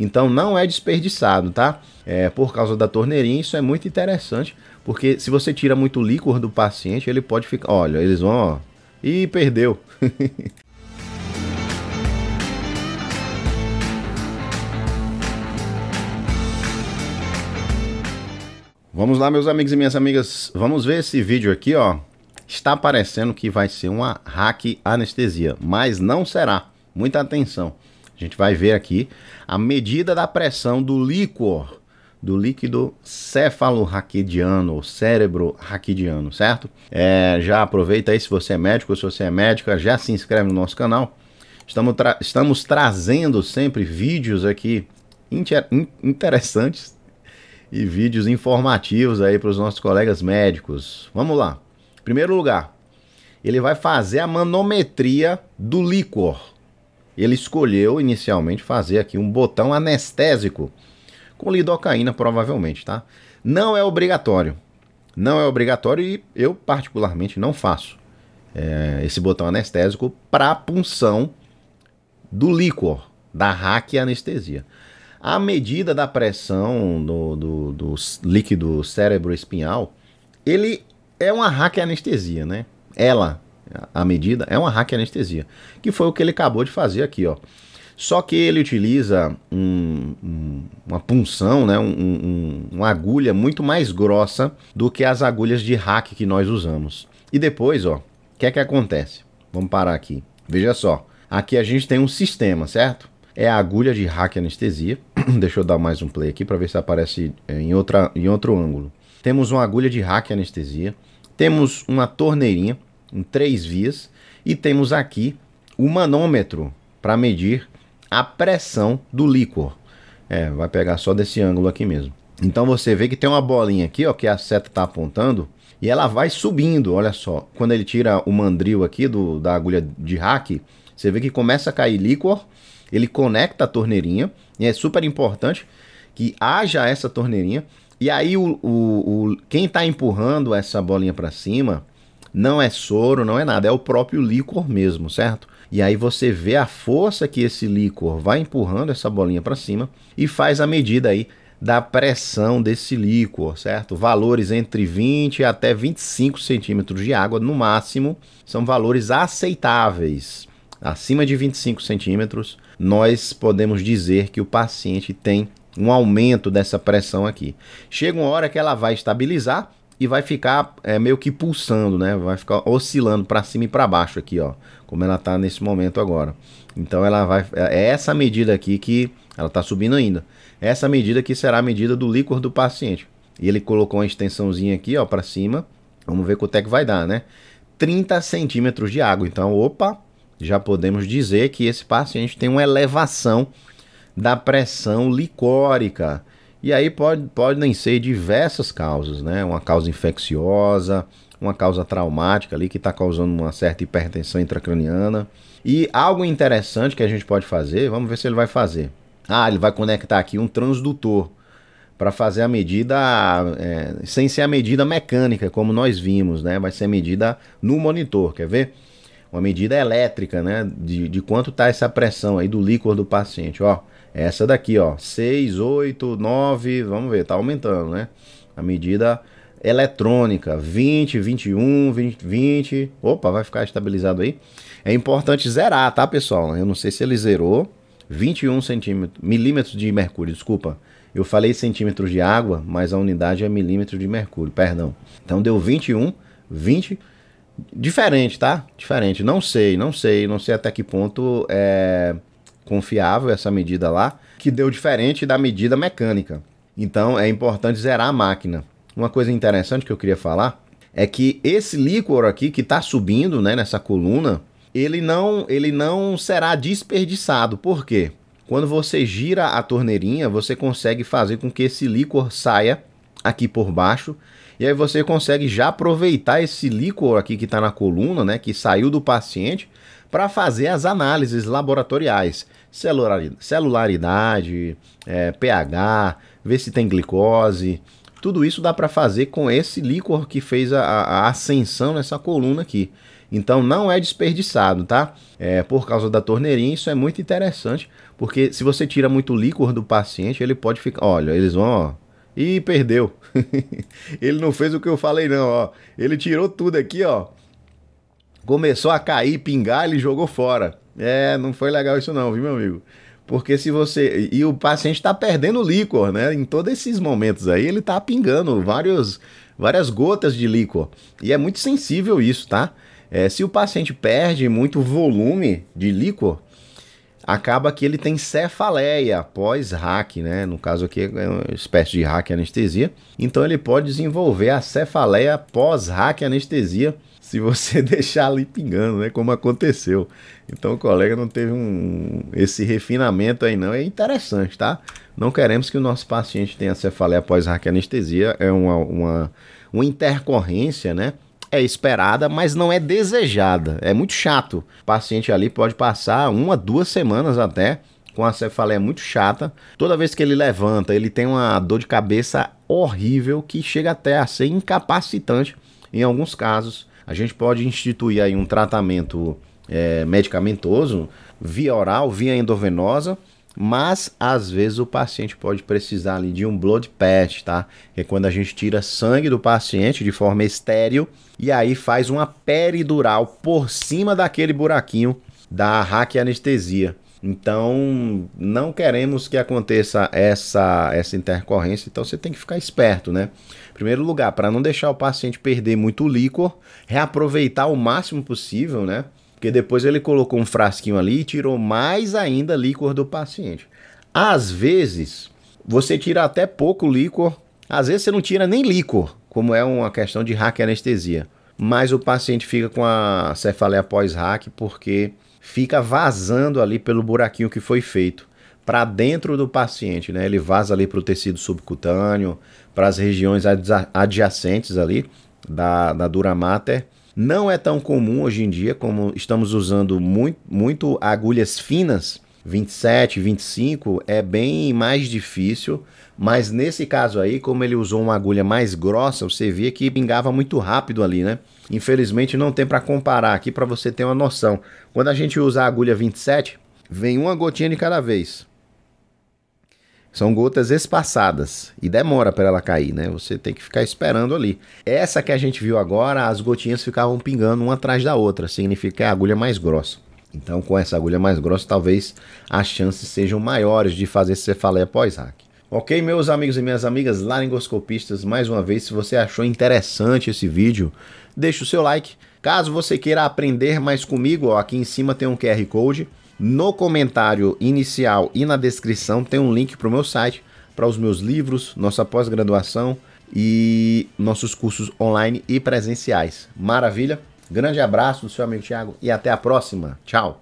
Então não é desperdiçado, tá? É, por causa da torneirinha, isso é muito interessante, porque se você tira muito líquor do paciente, ele pode ficar. Olha, eles vão, ó. E perdeu. Vamos lá, meus amigos e minhas amigas. Vamos ver esse vídeo aqui, ó. Está parecendo que vai ser uma hack anestesia, mas não será. Muita atenção. A gente vai ver aqui a medida da pressão do líquor, do líquido cefalorraquidiano, ou cérebro raquidiano, certo? É, já aproveita aí se você é médico ou se você é médica, já se inscreve no nosso canal. Estamos, tra estamos trazendo sempre vídeos aqui inter interessantes e vídeos informativos aí para os nossos colegas médicos. Vamos lá. Em primeiro lugar, ele vai fazer a manometria do líquor, ele escolheu inicialmente fazer aqui um botão anestésico com lidocaína, provavelmente, tá? Não é obrigatório. Não é obrigatório e eu, particularmente, não faço é, esse botão anestésico para punção do líquor, da raquianestesia. A medida da pressão do, do, do líquido cérebro espinhal, ele é uma raquianestesia, né? Ela a medida é uma hack anestesia, que foi o que ele acabou de fazer aqui, ó. Só que ele utiliza um, um, uma punção, né, um, uma agulha muito mais grossa do que as agulhas de hack que nós usamos. E depois, ó, o que é que acontece? Vamos parar aqui. Veja só, aqui a gente tem um sistema, certo? É a agulha de hack anestesia. Deixa eu dar mais um play aqui para ver se aparece é, em, outra, em outro ângulo. Temos uma agulha de hack anestesia. Temos uma torneirinha em três vias, e temos aqui o manômetro para medir a pressão do líquor. É, vai pegar só desse ângulo aqui mesmo. Então você vê que tem uma bolinha aqui, ó, que a seta está apontando, e ela vai subindo, olha só. Quando ele tira o mandril aqui do, da agulha de rack, você vê que começa a cair líquor, ele conecta a torneirinha, e é super importante que haja essa torneirinha. E aí o, o, o quem está empurrando essa bolinha para cima não é soro, não é nada, é o próprio líquor mesmo, certo? E aí você vê a força que esse líquor vai empurrando essa bolinha para cima e faz a medida aí da pressão desse líquor, certo? Valores entre 20 até 25 centímetros de água, no máximo, são valores aceitáveis. Acima de 25 centímetros, nós podemos dizer que o paciente tem um aumento dessa pressão aqui. Chega uma hora que ela vai estabilizar e vai ficar é, meio que pulsando, né? Vai ficar oscilando para cima e para baixo aqui, ó, como ela tá nesse momento agora. Então ela vai é, é essa medida aqui que ela tá subindo ainda. É essa medida que será a medida do líquor do paciente. E ele colocou uma extensãozinha aqui, ó, para cima. Vamos ver quanto é que vai dar, né? 30 centímetros de água. Então, opa, já podemos dizer que esse paciente tem uma elevação da pressão licórica. E aí pode, podem ser diversas causas, né? Uma causa infecciosa, uma causa traumática ali que está causando uma certa hipertensão intracraniana. E algo interessante que a gente pode fazer, vamos ver se ele vai fazer. Ah, ele vai conectar aqui um transdutor para fazer a medida é, sem ser a medida mecânica, como nós vimos, né? Vai ser medida no monitor, quer ver? uma medida elétrica, né? De, de quanto está essa pressão aí do líquor do paciente, ó. Essa daqui, ó, 6, 8, 9, vamos ver, tá aumentando, né? A medida eletrônica, 20, 21, 20, 20. Opa, vai ficar estabilizado aí. É importante zerar, tá, pessoal? Eu não sei se ele zerou. 21 centímetros, milímetros de mercúrio, desculpa. Eu falei centímetros de água, mas a unidade é milímetro de mercúrio, perdão. Então deu 21, 20 Diferente, tá? Diferente. Não sei, não sei, não sei até que ponto é confiável essa medida lá, que deu diferente da medida mecânica. Então é importante zerar a máquina. Uma coisa interessante que eu queria falar é que esse líquor aqui que está subindo né, nessa coluna, ele não, ele não será desperdiçado. Por quê? Quando você gira a torneirinha, você consegue fazer com que esse líquor saia aqui por baixo e aí você consegue já aproveitar esse líquor aqui que está na coluna, né, que saiu do paciente, para fazer as análises laboratoriais, celularidade, é, pH, ver se tem glicose. Tudo isso dá para fazer com esse líquor que fez a, a, ascensão nessa coluna aqui. Então não é desperdiçado, tá? É, por causa da torneirinha, isso é muito interessante, porque se você tira muito líquor do paciente, ele pode ficar. Olha, eles vão ó, e perdeu. ele não fez o que eu falei não, ó. Ele tirou tudo aqui, ó. Começou a cair, pingar, ele jogou fora. É, não foi legal isso não, viu, meu amigo? Porque se você. E o paciente está perdendo líquor, né? Em todos esses momentos aí, ele está pingando vários, várias gotas de líquor. E é muito sensível isso, tá? É, se o paciente perde muito volume de líquor, acaba que ele tem cefaleia após hack, né? No caso aqui é uma espécie de hack anestesia. Então ele pode desenvolver a cefaleia pós hack anestesia se você deixar ali pingando, né? Como aconteceu. Então o colega não teve um esse refinamento aí não. É interessante, tá? Não queremos que o nosso paciente tenha cefaleia pós hack anestesia. É uma, uma, uma intercorrência, né? é esperada, mas não é desejada. É muito chato. O paciente ali pode passar uma, duas semanas até com a cefaleia muito chata. Toda vez que ele levanta, ele tem uma dor de cabeça horrível que chega até a ser incapacitante em alguns casos. A gente pode instituir aí um tratamento é, medicamentoso via oral, via endovenosa mas às vezes o paciente pode precisar ali de um blood patch, tá? Que é quando a gente tira sangue do paciente de forma estéril e aí faz uma peridural por cima daquele buraquinho da raquianestesia. Então, não queremos que aconteça essa, essa intercorrência, então você tem que ficar esperto, né? Em primeiro lugar, para não deixar o paciente perder muito líquor, reaproveitar o máximo possível, né? Porque depois ele colocou um frasquinho ali e tirou mais ainda líquor do paciente. Às vezes, você tira até pouco líquor, às vezes você não tira nem líquor, como é uma questão de hack anestesia. Mas o paciente fica com a cefaleia pós-hack porque fica vazando ali pelo buraquinho que foi feito para dentro do paciente, né? Ele vaza ali para o tecido subcutâneo, para as regiões adjacentes ali da, da dura mater não é tão comum hoje em dia, como estamos usando muito, muito agulhas finas, 27, 25, é bem mais difícil, mas nesse caso aí, como ele usou uma agulha mais grossa, você via que pingava muito rápido ali, né? Infelizmente não tem para comparar aqui para você ter uma noção. Quando a gente usa a agulha 27, vem uma gotinha de cada vez. São gotas espaçadas e demora para ela cair, né? Você tem que ficar esperando ali. Essa que a gente viu agora, as gotinhas ficavam pingando uma atrás da outra, significa que é a agulha mais grossa. Então, com essa agulha mais grossa, talvez as chances sejam maiores de fazer cefaleia pós-hack. Ok, meus amigos e minhas amigas laringoscopistas, mais uma vez, se você achou interessante esse vídeo, deixa o seu like. Caso você queira aprender mais comigo, ó, aqui em cima tem um QR Code no comentário inicial e na descrição tem um link para o meu site, para os meus livros, nossa pós-graduação e nossos cursos online e presenciais. Maravilha? Grande abraço do seu amigo Thiago e até a próxima. Tchau!